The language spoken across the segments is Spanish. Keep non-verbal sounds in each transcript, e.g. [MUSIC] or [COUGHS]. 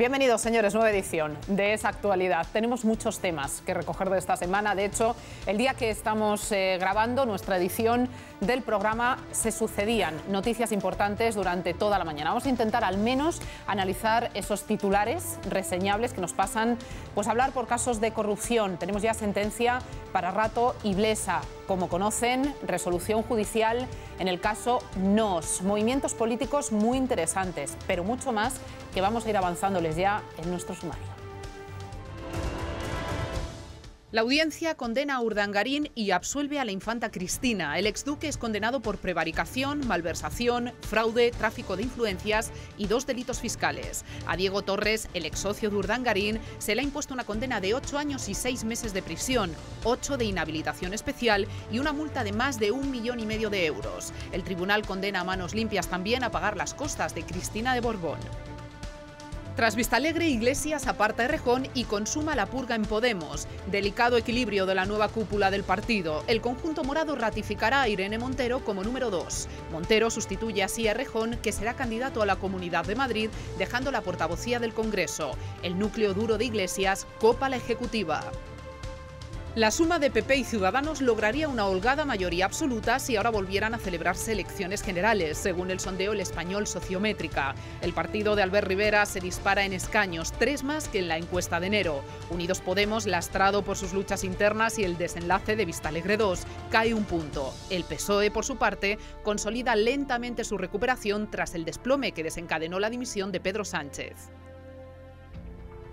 Bienvenidos, señores, nueva edición de esa actualidad. Tenemos muchos temas que recoger de esta semana. De hecho, el día que estamos eh, grabando nuestra edición del programa se sucedían noticias importantes durante toda la mañana. Vamos a intentar al menos analizar esos titulares reseñables que nos pasan, pues hablar por casos de corrupción. Tenemos ya sentencia para rato y blesa. Como conocen, resolución judicial en el caso NOS, movimientos políticos muy interesantes, pero mucho más que vamos a ir avanzándoles ya en nuestro sumario. La audiencia condena a Urdangarín y absuelve a la infanta Cristina. El exduque es condenado por prevaricación, malversación, fraude, tráfico de influencias y dos delitos fiscales. A Diego Torres, el ex socio de Urdangarín, se le ha impuesto una condena de ocho años y seis meses de prisión, ocho de inhabilitación especial y una multa de más de un millón y medio de euros. El tribunal condena a manos limpias también a pagar las costas de Cristina de Borbón. Tras Vistalegre, Iglesias aparta Errejón y consuma la purga en Podemos. Delicado equilibrio de la nueva cúpula del partido. El conjunto morado ratificará a Irene Montero como número 2. Montero sustituye así a Rejón, que será candidato a la Comunidad de Madrid, dejando la portavocía del Congreso. El núcleo duro de Iglesias copa la ejecutiva. La suma de PP y Ciudadanos lograría una holgada mayoría absoluta si ahora volvieran a celebrarse elecciones generales, según el sondeo El Español Sociométrica. El partido de Albert Rivera se dispara en escaños, tres más que en la encuesta de enero. Unidos Podemos, lastrado por sus luchas internas y el desenlace de Vistalegre II, cae un punto. El PSOE, por su parte, consolida lentamente su recuperación tras el desplome que desencadenó la dimisión de Pedro Sánchez.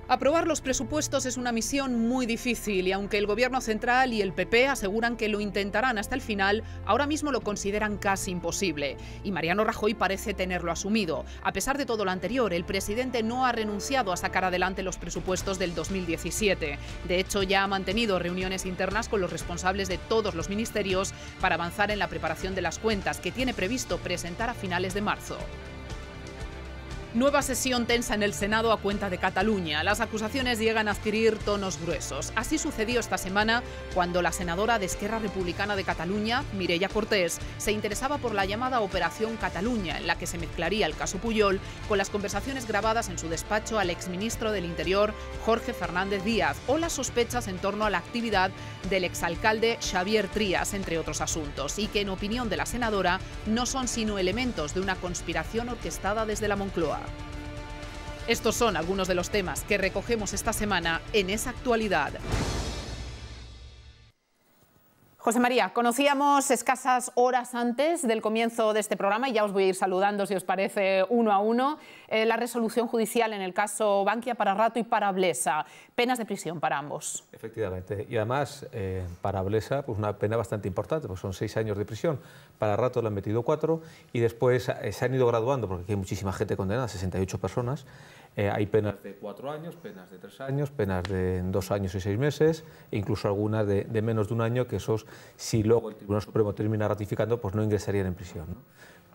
Aprobar los presupuestos es una misión muy difícil y aunque el Gobierno central y el PP aseguran que lo intentarán hasta el final, ahora mismo lo consideran casi imposible. Y Mariano Rajoy parece tenerlo asumido. A pesar de todo lo anterior, el presidente no ha renunciado a sacar adelante los presupuestos del 2017. De hecho, ya ha mantenido reuniones internas con los responsables de todos los ministerios para avanzar en la preparación de las cuentas que tiene previsto presentar a finales de marzo. Nueva sesión tensa en el Senado a cuenta de Cataluña. Las acusaciones llegan a adquirir tonos gruesos. Así sucedió esta semana cuando la senadora de Esquerra Republicana de Cataluña, Mireia Cortés, se interesaba por la llamada Operación Cataluña, en la que se mezclaría el caso Puyol con las conversaciones grabadas en su despacho al exministro del Interior, Jorge Fernández Díaz, o las sospechas en torno a la actividad del exalcalde Xavier Trías, entre otros asuntos, y que, en opinión de la senadora, no son sino elementos de una conspiración orquestada desde la Moncloa. Estos son algunos de los temas que recogemos esta semana en esa actualidad. José María, conocíamos escasas horas antes del comienzo de este programa y ya os voy a ir saludando, si os parece, uno a uno, eh, la resolución judicial en el caso Bankia para Rato y para Blesa. Penas de prisión para ambos. Efectivamente. Y además, eh, para Blesa, pues una pena bastante importante, pues son seis años de prisión. Para Rato le han metido cuatro y después eh, se han ido graduando, porque hay muchísima gente condenada, 68 personas. Eh, hay penas de cuatro años, penas de tres años, penas de dos años y seis meses, e incluso algunas de, menos de un año, que esos, si luego el Tribunal Supremo termina ratificando, pues no ingresarían en prisión.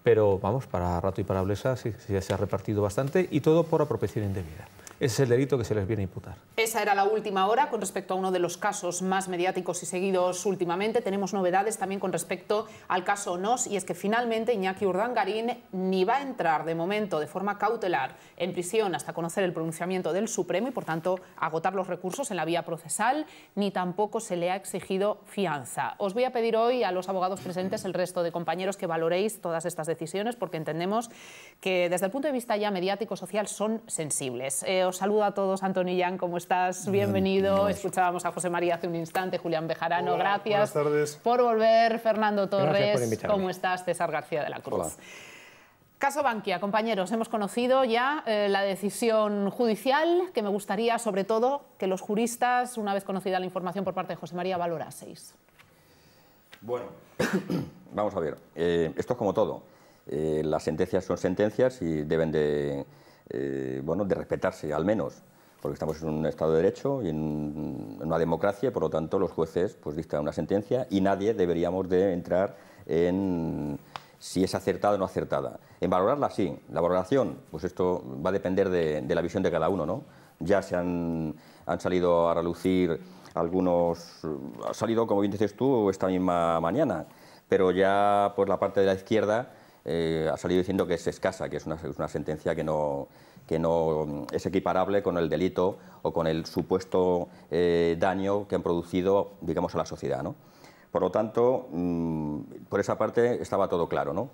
Pero vamos, para rato y para blesa se ha repartido bastante y todo por apropiación indebida es el delito que se les viene a imputar. Esa era la última hora con respecto a uno de los casos más mediáticos y seguidos últimamente. Tenemos novedades también con respecto al caso NOS y es que finalmente Iñaki Urdangarín ni va a entrar de momento de forma cautelar en prisión hasta conocer el pronunciamiento del Supremo y por tanto agotar los recursos en la vía procesal, ni tampoco se le ha exigido fianza. Os voy a pedir hoy a los abogados presentes, el resto de compañeros, que valoréis todas estas decisiones porque entendemos que desde el punto de vista ya mediático-social son sensibles. Eh, Saluda a todos. Antoni ¿cómo estás? Bienvenido. Escuchábamos a José María hace un instante. Julián Bejarano, gracias tardes. por volver. Fernando Torres, ¿cómo estás? César García de la Cruz. Caso Bankia, compañeros, hemos conocido ya eh, la decisión judicial que me gustaría, sobre todo, que los juristas, una vez conocida la información por parte de José María, valoraseis. Bueno, [COUGHS] vamos a ver. Eh, esto es como todo. Eh, las sentencias son sentencias y deben de eh, bueno, de respetarse, al menos, porque estamos en un Estado de Derecho y en una democracia, por lo tanto los jueces pues, dictan una sentencia y nadie deberíamos de entrar en si es acertada o no acertada. En valorarla, sí. La valoración, pues esto va a depender de, la visión de cada uno, ¿no? Ya se han, salido a relucir algunos... Ha salido, como bien dices tú, esta misma mañana, pero ya por pues, la parte de la izquierda eh, ha salido diciendo que es escasa, que es una, sentencia que no, que no mm, es equiparable con el delito o con el supuesto eh, daño que han producido, digamos, a la sociedad. Por lo tanto, mm, por esa parte estaba todo claro.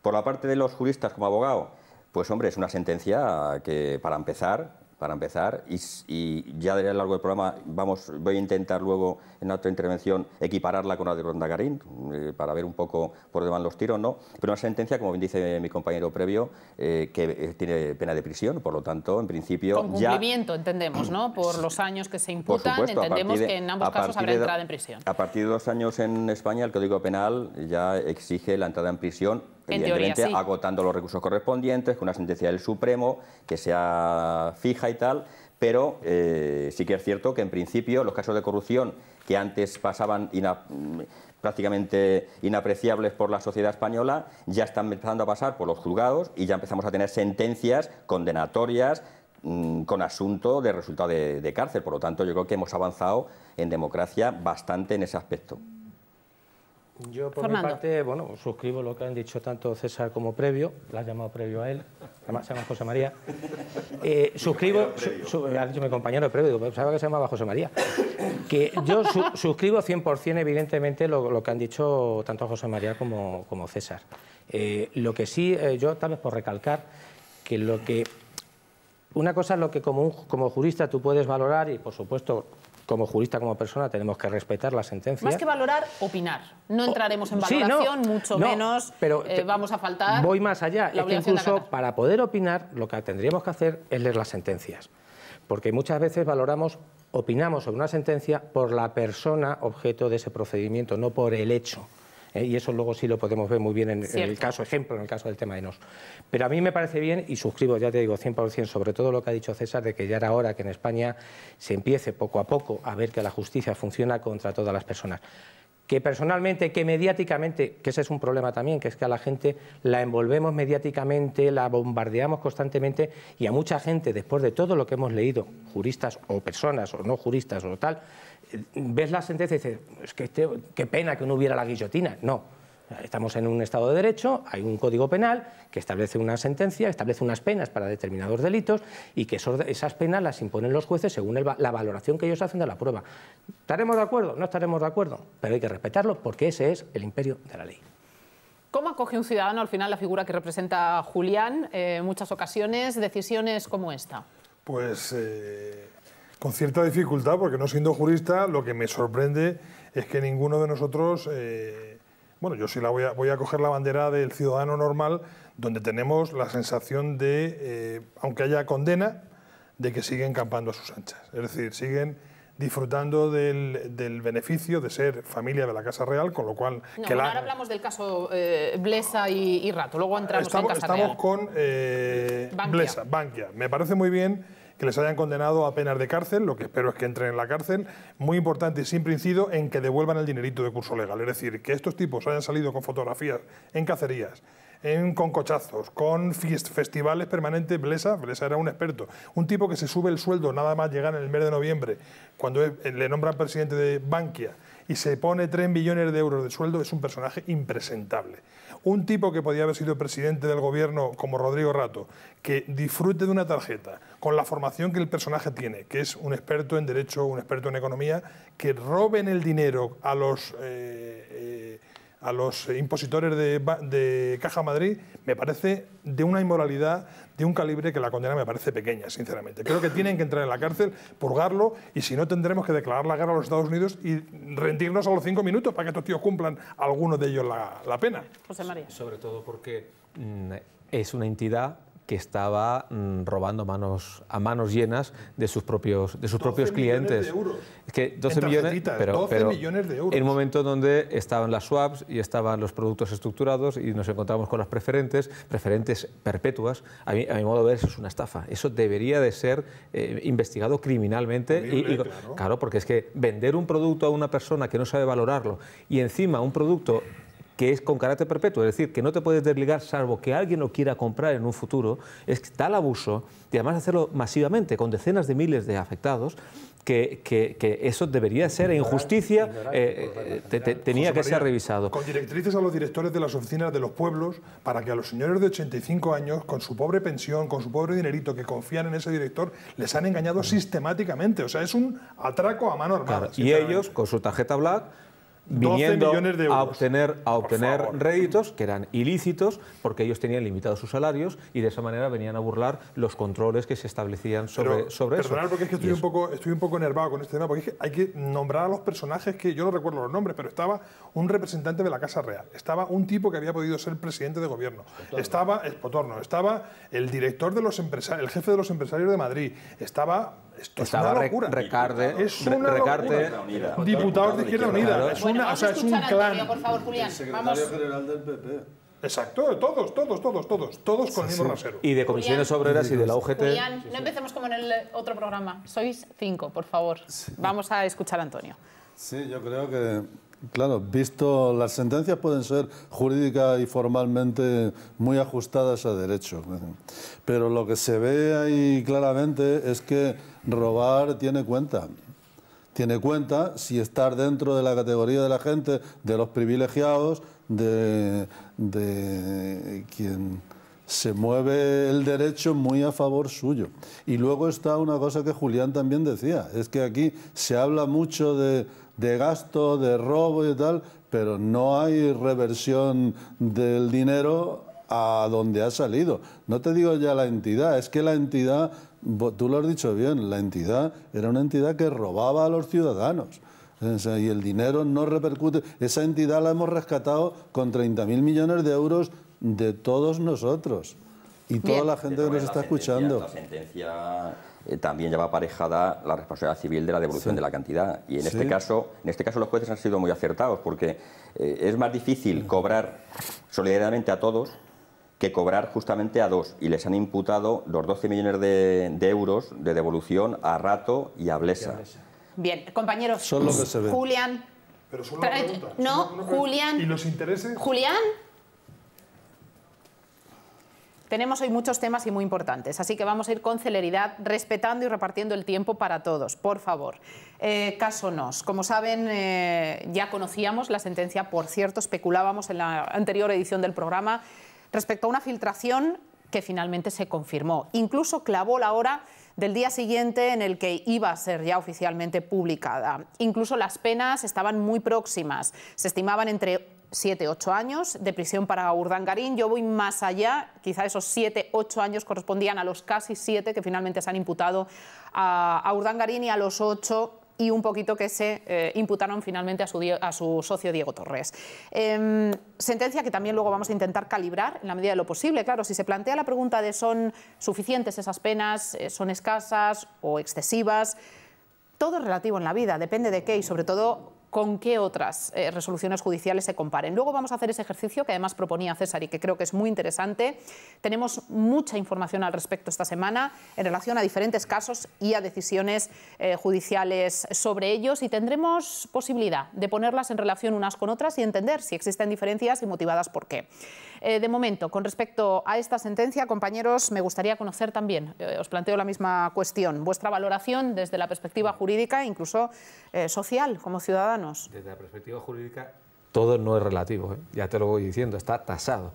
Por la parte de los juristas como abogado, pues hombre, es una sentencia que, para empezar, para empezar, y, ya a lo largo del programa vamos, voy a intentar luego en otra intervención equipararla con la de Ronda Garín, eh, para ver un poco por dónde van los tiros, ¿no? Pero una sentencia, como bien dice mi compañero previo, eh, que eh, tiene pena de prisión, por lo tanto, en principio... Con cumplimiento, entendemos, ¿no? Por los años que se imputan, entendemos que en ambos casos habrá entrada en prisión. A partir de dos años en España, el Código Penal ya exige la entrada en prisión evidentemente agotando los recursos correspondientes, con una sentencia del Supremo que sea fija y tal, pero eh, sí que es cierto que en principio los casos de corrupción que antes pasaban prácticamente inapreciables por la sociedad española, ya están empezando a pasar por los juzgados y ya empezamos a tener sentencias condenatorias mm, con asunto de resultado de cárcel. Por lo tanto, yo creo que hemos avanzado en democracia bastante en ese aspecto. Yo, por mi parte, bueno, suscribo lo que han dicho tanto César como Previo, la has llamado Previo a él, además se llama José María. Eh, suscribo, dicho mi compañero Previo, sabe que se llamaba José María. Que yo suscribo 100% evidentemente lo, que han dicho tanto José María como, César. Eh, lo que sí, eh, yo tal vez por recalcar, que lo que... Una cosa es lo que como, como jurista tú puedes valorar y, por supuesto, como jurista, como persona, tenemos que respetar la sentencia. Más que valorar, opinar. No entraremos en valoración, mucho menos pero eh, vamos a faltar. Voy más allá. incluso para poder opinar, lo que tendríamos que hacer es leer las sentencias. Porque muchas veces valoramos, opinamos sobre una sentencia por la persona objeto de ese procedimiento, no por el hecho. ¿eh? y eso luego sí lo podemos ver muy bien en, en, el caso, ejemplo, en el caso del tema de NOS. Pero a mí me parece bien y suscribo, ya te digo, 100% sobre todo lo que ha dicho César, de que ya era hora que en España se empiece poco a poco a ver que la justicia funciona contra todas las personas que personalmente, que mediáticamente, que ese es un problema también, que es que a la gente la envolvemos mediáticamente, la bombardeamos constantemente y a mucha gente, después de todo lo que hemos leído, juristas o personas o no juristas o tal, ves la sentencia y dices, es que este, qué pena que no hubiera la guillotina. No, estamos en un Estado de Derecho, hay un Código Penal que establece una sentencia, establece unas penas para determinados delitos y que esas penas las imponen los jueces según la valoración que ellos hacen de la prueba. ¿Estaremos de acuerdo? No estaremos de acuerdo, pero hay que respetarlo porque ese es el imperio de la ley. ¿Cómo acoge un ciudadano al final la figura que representa Julián en eh, muchas ocasiones, decisiones como esta? Pues eh, con cierta dificultad, porque no siendo jurista, lo que me sorprende es que ninguno de nosotros, eh, bueno, yo sí la voy a, voy a coger la bandera del ciudadano normal, donde tenemos la sensación de, eh, aunque haya condena, de que siguen campando a sus anchas. Es decir, siguen disfrutando del, beneficio de ser familia de la Casa Real, con lo cual... ahora hablamos del caso eh, Blesa y, Rato, luego entramos estamos, en Casa estamos con Blesa, Bankia. Me parece muy bien que les hayan condenado a penas de cárcel, lo que espero es que entren en la cárcel, muy importante y siempre incido en que devuelvan el dinerito de curso legal, es decir, que estos tipos hayan salido con fotografías en cacerías, en, con cochazos, con festivales permanentes. Blesa, Blesa era un experto, un tipo que se sube el sueldo nada más llegar en el mes de noviembre, cuando le nombran presidente de Bankia, y se pone 3 millones de euros de sueldo, es un personaje impresentable. Un tipo que podía haber sido presidente del gobierno como Rodrigo Rato, que disfrute de una tarjeta, con la formación que el personaje tiene, que es un experto en derecho, un experto en economía, que roben el dinero a los... Eh, eh, a los impositores de Caja Madrid, me parece de una inmoralidad, de un calibre que la condena me parece pequeña, sinceramente. Creo que tienen que entrar en la cárcel, purgarlo, y si no tendremos que declarar la guerra a los Estados Unidos y rendirnos a los cinco minutos para que estos tíos cumplan alguno de ellos la, la pena. José María. Sobre todo porque mm, es una entidad que estaba mm, robando manos, a manos llenas de sus propios, de sus propios clientes. que 12 millones, de euros. En un momento donde estaban las swaps y estaban los productos estructurados y nos encontramos con las preferentes, preferentes perpetuas, a mi, modo de ver eso es una estafa. Eso debería de ser eh, investigado criminalmente. y, claro, porque es que vender un producto a una persona que no sabe valorarlo y encima un producto que es con carácter perpetuo, es decir, que no te puedes desligar salvo que alguien lo quiera comprar en un futuro, es tal abuso, y además hacerlo masivamente, con decenas de miles de afectados, que, eso debería ser injusticia, eh, eh, tenía que ser revisado. Con directrices a los directores de las oficinas de los pueblos para que a los señores de 85 años, con su pobre pensión, con su pobre dinerito, que confían en ese director, les han engañado sistemáticamente. O sea, es un atraco a mano armada. y ellos, con su tarjeta black, viniendo millones de a obtener, a obtener réditos que eran ilícitos porque ellos tenían limitados sus salarios y de esa manera venían a burlar los controles que se establecían sobre, sobre eso. porque es que estoy un, poco, estoy un poco enervado con este tema, porque es que hay que nombrar a los personajes que yo no recuerdo los nombres, pero estaba un representante de la Casa Real, estaba un tipo que había podido ser presidente de gobierno, estaba el eh, Potorno, estaba el director de los empresarios, el jefe de los empresarios de Madrid, estaba esto estaba es una locura. Recarte, es una Recarte, locura. de Izquierda Unida. Es, una, o sea, es un clan. por favor, Julián. secretario general del PP. Exacto, todos, todos, todos, todos, todos con el mismo rasero. Y de comisiones obreras y de la UGT. Julián, no empecemos como en el otro programa. Sois cinco, por favor. Vamos a escuchar a Antonio. Sí, yo creo que, claro, visto las sentencias pueden ser jurídica y formalmente muy ajustadas a derecho, pero lo que se ve ahí claramente es que robar tiene cuenta. Tiene cuenta si estar dentro de la categoría de la gente, de los privilegiados, de, de quien se mueve el derecho muy a favor suyo. Y luego está una cosa que Julián también decía, es que aquí se habla mucho de de gasto, de robo y tal, pero no hay reversión del dinero a donde ha salido. No te digo ya la entidad, es que la entidad, tú lo has dicho bien, la entidad era una entidad que robaba a los ciudadanos. Y el dinero no repercute. Esa entidad la hemos rescatado con 30.000 millones de euros de todos nosotros y toda la gente que nos está escuchando. La eh, también lleva aparejada la responsabilidad civil de la devolución de la cantidad. Y en este caso, en este caso los jueces han sido muy acertados porque eh, es más difícil cobrar solidariamente a todos que cobrar justamente a dos y les han imputado los 12 millones de, euros de devolución a Rato y a Blesa. Bien, compañeros, Julián, pero solo No, Julián. ¿Y los intereses? Julián, tenemos hoy muchos temas y muy importantes, así que vamos a ir con celeridad, respetando y repartiendo el tiempo para todos, por favor. Eh, caso nos. Como saben, eh, ya conocíamos la sentencia, por cierto, especulábamos en la anterior edición del programa, respecto a una filtración que finalmente se confirmó. Incluso clavó la hora del día siguiente en el que iba a ser ya oficialmente publicada. Incluso las penas estaban muy próximas. Se estimaban entre Siete, ocho años de prisión para Urdangarín. Yo voy más allá, quizá esos siete, ocho años correspondían a los casi siete que finalmente se han imputado a, Urdangarín y a los ocho y un poquito que se eh, imputaron finalmente a su, socio Diego Torres. Em, sentencia que también luego vamos a intentar calibrar en la medida de lo posible. Claro, si se plantea la pregunta de son suficientes esas penas, eh, son escasas o excesivas, todo es relativo en la vida, depende de qué y sobre todo con qué otras eh, resoluciones judiciales se comparen. Luego vamos a hacer ese ejercicio que además proponía César y que creo que es muy interesante. Tenemos mucha información al respecto esta semana en relación a diferentes casos y a decisiones eh, judiciales sobre ellos y tendremos posibilidad de ponerlas en relación unas con otras y entender si existen diferencias y motivadas por qué. Eh, de momento, con respecto a esta sentencia, compañeros, me gustaría conocer también, eh, os planteo la misma cuestión, vuestra valoración desde la perspectiva jurídica, e incluso eh, social, como ciudadanos. Desde la perspectiva jurídica, todo no es relativo, ya te lo voy diciendo, está tasado.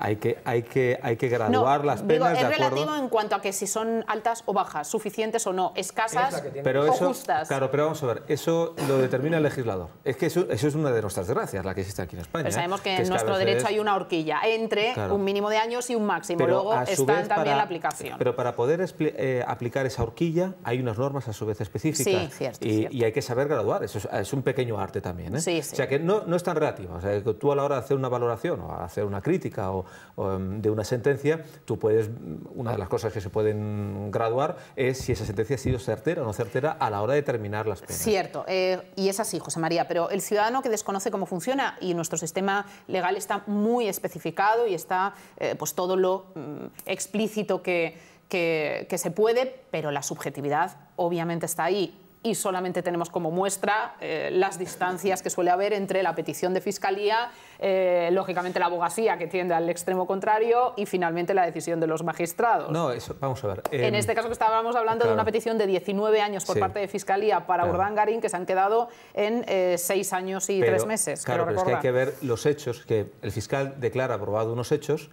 Hay que, hay que, hay que graduar las penas. es relativo en cuanto a que si son altas o bajas, suficientes o no, escasas pero eso, justas. Claro, pero vamos a ver, eso lo determina el legislador. Es que eso, es una de nuestras gracias la que existe aquí en España. sabemos que, en nuestro derecho hay una horquilla entre un mínimo de años y un máximo. Luego está también la aplicación. Pero para poder eh, aplicar esa horquilla hay unas normas a su vez específicas. y, hay que saber graduar. Eso es, un pequeño arte también. ¿eh? O sea que no, no es tan relativo. tú a la hora de hacer una valoración o hacer una crítica o Em, de una sentencia, tú puedes, una de las cosas que se pueden graduar es si esa sentencia ha sido certera o no certera a la hora de terminar las penas. Cierto, eh, y es así, José María, pero el ciudadano que desconoce cómo funciona y nuestro sistema legal está muy especificado y está eh, pues todo lo mm, explícito que, que se puede, pero la subjetividad obviamente está ahí y solamente tenemos como muestra eh, las distancias que suele haber entre la petición de fiscalía, eh, lógicamente la abogacía que tiende al extremo contrario y finalmente la decisión de los magistrados. No, eso, vamos a ver. en em, este caso que estábamos hablando de una petición de 19 años por parte de fiscalía para claro. Garín, que se han quedado en 6 eh, años y 3 meses. Claro, pero es que hay que ver los hechos, que el fiscal declara aprobado unos hechos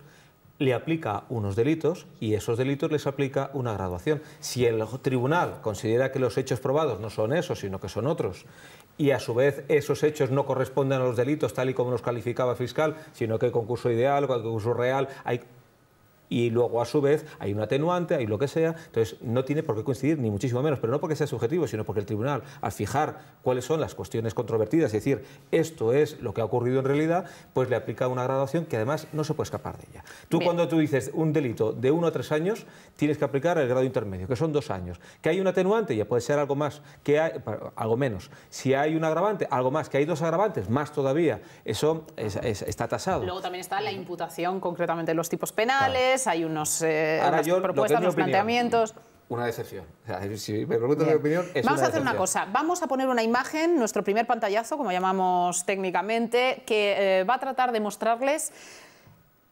le aplica unos delitos y esos delitos les aplica una graduación. Si el tribunal considera que los hechos probados no son esos, sino que son otros, y a su vez esos hechos no corresponden a los delitos tal y como los calificaba fiscal, sino que el concurso ideal, concurso real, hay y luego a su vez hay un atenuante, hay lo que sea, entonces no tiene por qué coincidir, ni muchísimo menos, pero no porque sea subjetivo, sino porque el tribunal, al fijar cuáles son las cuestiones controvertidas, es decir, esto es lo que ha ocurrido en realidad, pues le aplica una graduación que además no se puede escapar de ella. Tú cuando tú dices un delito de uno a tres años, tienes que aplicar el grado intermedio, que son dos años. Que hay un atenuante, ya puede ser algo más, que algo menos. Si hay un agravante, algo más, que hay dos agravantes, más todavía, eso está tasado. Luego también está la imputación, concretamente los tipos penales hay unos, eh, propuestas, unos planteamientos. Una decepción. si me mi opinión, Vamos a hacer una cosa. Vamos a poner una imagen, nuestro primer pantallazo, como llamamos técnicamente, que eh, va a tratar de mostrarles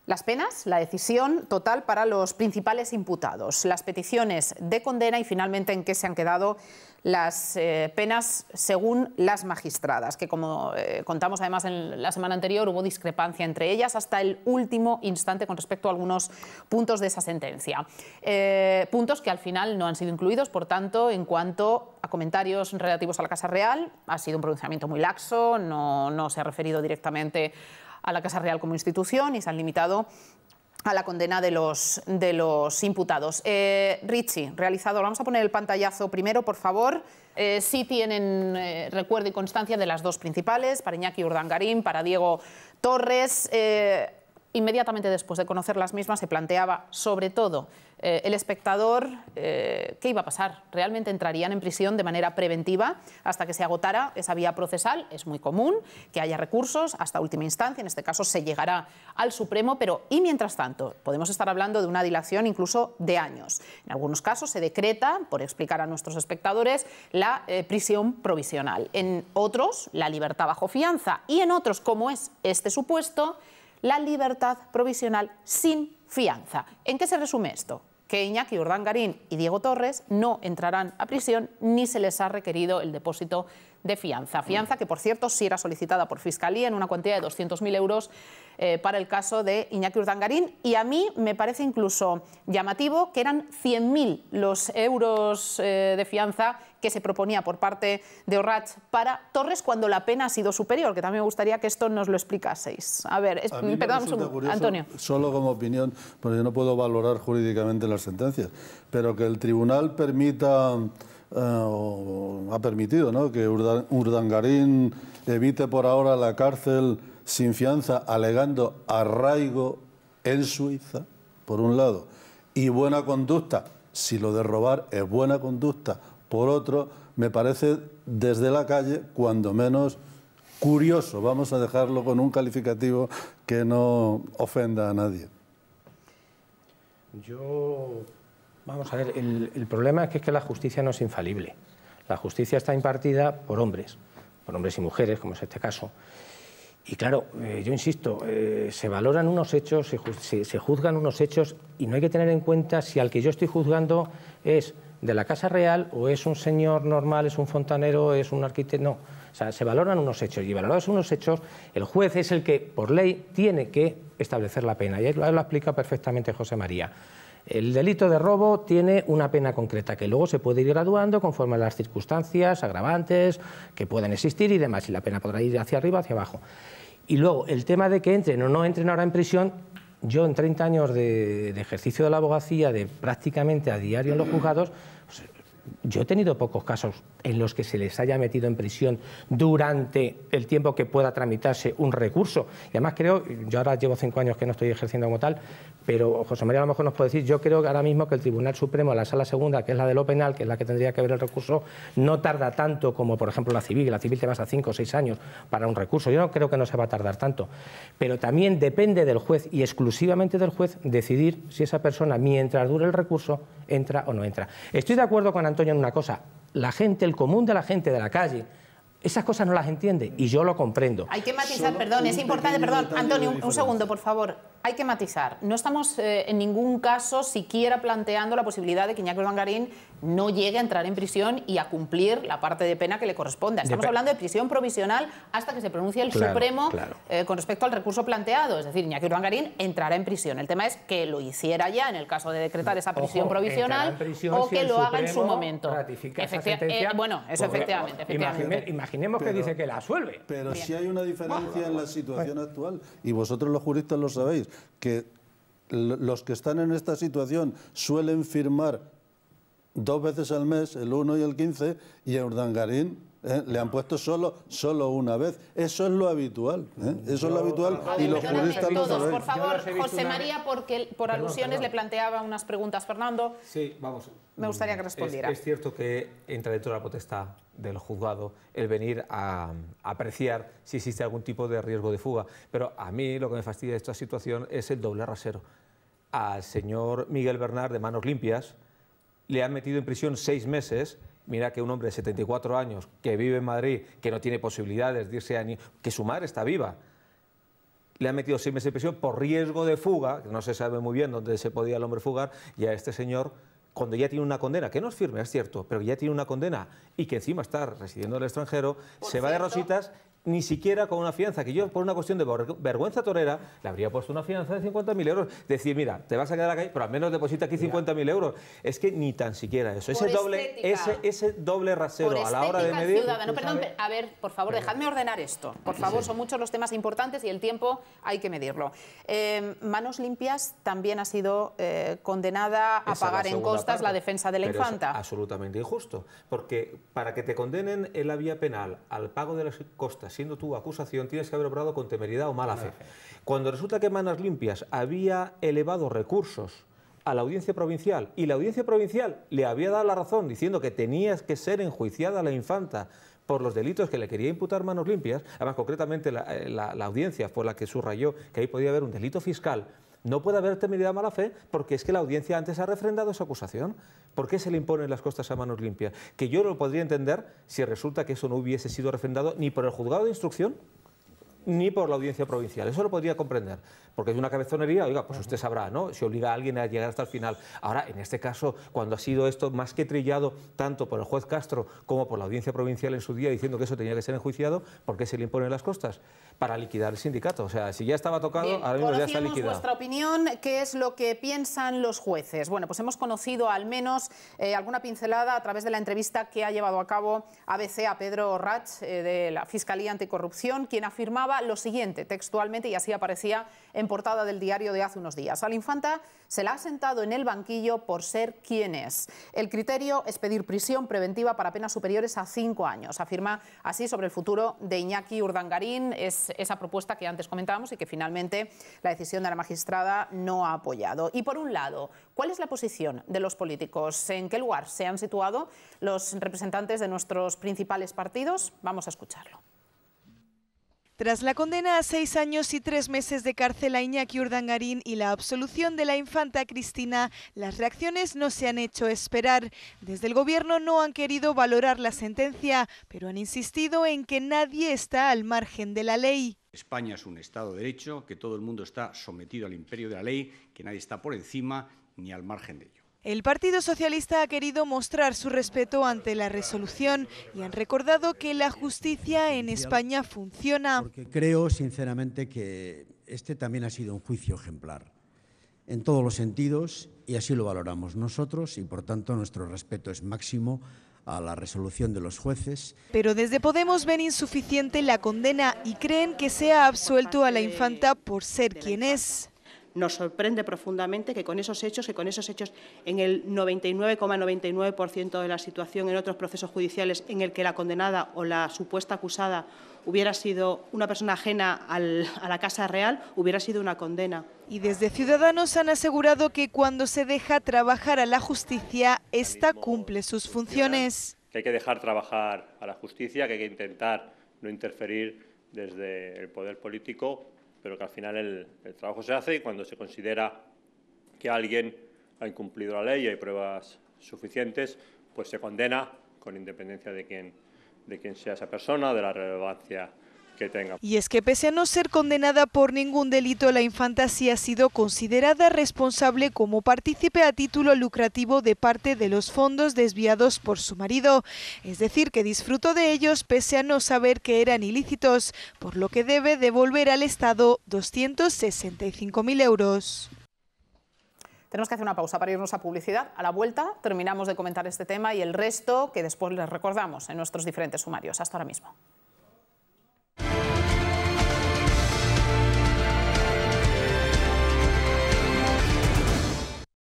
las penas, la decisión total para los principales imputados, las peticiones de condena y finalmente en qué se han quedado las eh, penas según las magistradas, que como eh, contamos además en la semana anterior hubo discrepancia entre ellas hasta el último instante con respecto a algunos puntos de esa sentencia. Eh, puntos que al final no han sido incluidos, por tanto, en cuanto a comentarios relativos a la Casa Real, ha sido un pronunciamiento muy laxo, no, no se ha referido directamente a la Casa Real como institución y se han limitado a la condena de los, de los imputados. Eh, Richie, realizado, vamos a poner el pantallazo primero, por favor. Si eh, sí tienen eh, recuerdo y constancia de las dos principales, para Iñaki Urdangarín, para Diego Torres inmediatamente después de conocer las mismas se planteaba, sobre todo, eh, el espectador, eh, ¿qué iba a pasar? ¿Realmente entrarían en prisión de manera preventiva hasta que se agotara esa vía procesal? Es muy común que haya recursos hasta última instancia, en este caso se llegará al Supremo, pero y mientras tanto, podemos estar hablando de una dilación incluso de años. En algunos casos se decreta, por explicar a nuestros espectadores, la eh, prisión provisional. En otros, la libertad bajo fianza. Y en otros, como es este supuesto, la libertad provisional sin fianza. ¿En qué se resume esto? que Iñaki Garín y Diego Torres no entrarán a prisión ni se les ha requerido el depósito de fianza. Fianza que, por cierto, sí era solicitada por Fiscalía en una cuantía de 200.000 euros eh, para el caso de Iñaki Urdangarín. Y a mí me parece incluso llamativo que eran 100.000 los euros eh, de fianza que se proponía por parte de Orrach para Torres cuando la pena ha sido superior, que también me gustaría que esto nos lo explicaseis. A ver, es, perdón, Antonio. Solo como opinión, porque yo no puedo valorar jurídicamente las sentencias, pero que el tribunal permita eh, ha permitido que Urdangarín evite por ahora la cárcel sin fianza alegando arraigo en Suiza, por un lado, y buena conducta, si lo de robar es buena conducta, por otro, me parece desde la calle cuando menos curioso, vamos a dejarlo con un calificativo que no ofenda a nadie. Yo Vamos a ver, el, problema es que, la justicia no es infalible. La justicia está impartida por hombres, por hombres y mujeres, como es este caso. Y claro, eh, yo insisto, eh, se valoran unos hechos, se, juzgan unos hechos y no hay que tener en cuenta si al que yo estoy juzgando es de la Casa Real o es un señor normal, es un fontanero, es un arquitecto. No, o sea, se valoran unos hechos y valorados unos hechos, el juez es el que por ley tiene que establecer la pena. Y ahí lo, lo explica perfectamente José María. El delito de robo tiene una pena concreta que luego se puede ir graduando conforme a las circunstancias, agravantes que puedan existir y demás, y la pena podrá ir hacia arriba, hacia abajo. Y luego, el tema de que entren o no entren ahora en prisión, yo en 30 años de, ejercicio de la abogacía, de prácticamente a diario en los juzgados, pues, yo he tenido pocos casos en los que se les haya metido en prisión durante el tiempo que pueda tramitarse un recurso. Y además creo, yo ahora llevo cinco años que no estoy ejerciendo como tal, pero José María a lo mejor nos puede decir, yo creo que ahora mismo que el Tribunal Supremo, la Sala Segunda, que es la de lo penal, que es la que tendría que ver el recurso, no tarda tanto como, por ejemplo, la civil. La civil te vas cinco o seis años para un recurso. Yo no creo que no se va a tardar tanto. Pero también depende del juez y exclusivamente del juez decidir si esa persona, mientras dure el recurso, entra o no entra. Estoy de acuerdo con Antonio en una cosa, la gente, el común de la gente de la calle, esas cosas no las entiende y yo lo comprendo. Hay que matizar, perdón, es importante, perdón, Antonio, un segundo, por favor hay que matizar. No estamos eh, en ningún caso siquiera planteando la posibilidad de que Iñaki Urdangarín no llegue a entrar en prisión y a cumplir la parte de pena que le corresponda. Estamos hablando de prisión provisional hasta que se pronuncie el Supremo eh, con respecto al recurso planteado. Es decir, Iñaki Urdangarín entrará en prisión. El tema es que lo hiciera ya en el caso de decretar esa prisión provisional o que lo haga en su momento. Efecti eh, bueno, eso efectivamente. imaginemos que dice que la suelve. Pero si hay una diferencia en la situación actual, y vosotros los juristas lo sabéis, que los que están en esta situación suelen firmar dos veces al mes, el 1 y el 15, y a Urdangarín ¿eh? le han puesto solo, solo una vez. Eso es lo habitual. ¿eh? Eso es lo habitual y los juristas Por favor, José María, porque por alusiones le planteaba unas preguntas. Fernando, sí, vamos. me gustaría que respondiera. Es, cierto que entra dentro de la potestad del juzgado el venir a, a, apreciar si existe algún tipo de riesgo de fuga. Pero a mí lo que me fastidia de esta situación es el doble rasero. Al señor Miguel Bernard de Manos Limpias le han metido en prisión seis meses Mira que un hombre de 74 años que vive en Madrid, que no tiene posibilidades de irse a que su madre está viva, le ha metido seis meses de prisión por riesgo de fuga, que no se sabe muy bien dónde se podía el hombre fugar, y a este señor, cuando ya tiene una condena, que no es firme, es cierto, pero ya tiene una condena y que encima está residiendo en el extranjero, se va de rositas ni siquiera con una fianza, que yo por una cuestión de vergüenza torera le habría puesto una fianza de 50.000 euros. Decir, mira, te vas a quedar a pero al menos deposita aquí 50.000 euros. Es que ni tan siquiera eso. ese doble, ese, ese doble rasero a la hora de medir... a ver, por favor, dejadme ordenar esto. Por favor, son muchos los temas importantes y el tiempo hay que medirlo. Eh, manos Limpias también ha sido eh, condenada a pagar en costas la defensa de la infanta. absolutamente injusto, porque para que te condenen en la vía penal al pago de las costas siendo tu acusación, tienes que haber obrado con temeridad o mala fe. Cuando resulta que Manas Limpias había elevado recursos a la audiencia provincial y la audiencia provincial le había dado la razón diciendo que tenías que ser enjuiciada la infanta por los delitos que le quería imputar manos limpias, además concretamente la eh, audiencia fue la que subrayó que ahí podía haber un delito fiscal, no puede haber temeridad mala fe porque es que la audiencia antes ha refrendado esa acusación. ¿Por qué se le imponen las costas a manos limpias? Que yo lo podría entender si resulta que eso no hubiese sido refrendado ni por el juzgado de instrucción, ni por la audiencia provincial. Eso lo podría comprender, porque es una cabezonería, oiga, pues usted sabrá, ¿no? si obliga a alguien a llegar hasta el final. Ahora, en este caso, cuando ha sido esto más que trillado tanto por el juez Castro como por la audiencia provincial en su día diciendo que eso tenía que ser enjuiciado, ¿por qué se le imponen las costas? Para liquidar el sindicato. O sea, si ya estaba tocado, ahora mismo ya está liquidado. vuestra opinión, ¿qué es lo que piensan los jueces? Bueno, pues hemos conocido al menos eh, alguna pincelada a través de la entrevista que ha llevado a cabo ABC a Pedro ratch eh, de la Fiscalía Anticorrupción, quien afirmaba lo siguiente textualmente y así aparecía en portada del diario de hace unos días. A la infanta se la ha sentado en el banquillo por ser quien es. El criterio es pedir prisión preventiva para penas superiores a cinco años. Afirma así sobre el futuro de Iñaki Urdangarín. Es esa propuesta que antes comentábamos y que finalmente la decisión de la magistrada no ha apoyado. Y por un lado, ¿cuál es la posición de los políticos? ¿En qué lugar se han situado los representantes de nuestros principales partidos? Vamos a escucharlo. Tras la condena a seis años y tres meses de cárcel a Iñaki Urdangarín y la absolución de la infanta Cristina, las reacciones no se han hecho esperar. Desde el gobierno no han querido valorar la sentencia, pero han insistido en que nadie está al margen de la ley. España es un Estado de Derecho, que todo el mundo está sometido al imperio de la ley, que nadie está por encima ni al margen de ella. El Partido Socialista ha querido mostrar su respeto ante la resolución y han recordado que la justicia en España funciona. Porque creo sinceramente que este también ha sido un juicio ejemplar en todos los sentidos y así lo valoramos nosotros y por tanto nuestro respeto es máximo a la resolución de los jueces. Pero desde Podemos ven insuficiente la condena y creen que se ha absuelto a la infanta por ser quien es nos sorprende profundamente que con esos hechos, y con esos hechos en el 99,99% de la situación en otros procesos judiciales en el que la condenada o la supuesta acusada hubiera sido una persona ajena a la Casa Real, hubiera sido una condena. Y desde Ciudadanos han asegurado que cuando se deja trabajar a la justicia, esta cumple sus funciones. Que hay que dejar trabajar a la justicia, que hay que intentar no interferir desde el poder político pero que al final el, trabajo se hace y cuando se considera que alguien ha incumplido la ley y hay pruebas suficientes, pues se condena con independencia de quién, de quién sea esa persona, de la relevancia y es que pese a no ser condenada por ningún delito, la infanta sí ha sido considerada responsable como partícipe a título lucrativo de parte de los fondos desviados por su marido. Es decir, que disfrutó de ellos pese a no saber que eran ilícitos, por lo que debe devolver al Estado 265.000 euros. Tenemos que hacer una pausa para irnos a publicidad. A la vuelta terminamos de comentar este tema y el resto que después les recordamos en nuestros diferentes sumarios. Hasta ahora mismo.